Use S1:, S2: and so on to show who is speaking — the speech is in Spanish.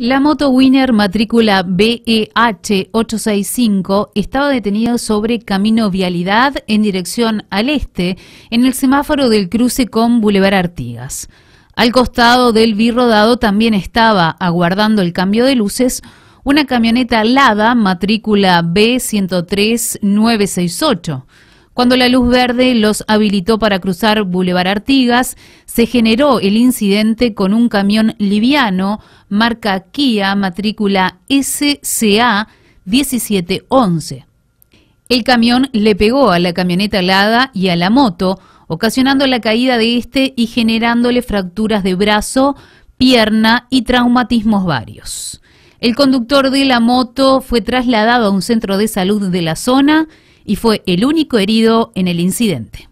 S1: La moto Winner matrícula BEH 865 estaba detenida sobre Camino Vialidad en dirección al este, en el semáforo del cruce con Boulevard Artigas. Al costado del rodado también estaba, aguardando el cambio de luces, una camioneta Lada matrícula B103968. Cuando la luz verde los habilitó para cruzar Boulevard Artigas, se generó el incidente con un camión liviano marca Kia matrícula SCA 1711. El camión le pegó a la camioneta alada y a la moto, ocasionando la caída de este y generándole fracturas de brazo, pierna y traumatismos varios. El conductor de la moto fue trasladado a un centro de salud de la zona y fue el único herido en el incidente.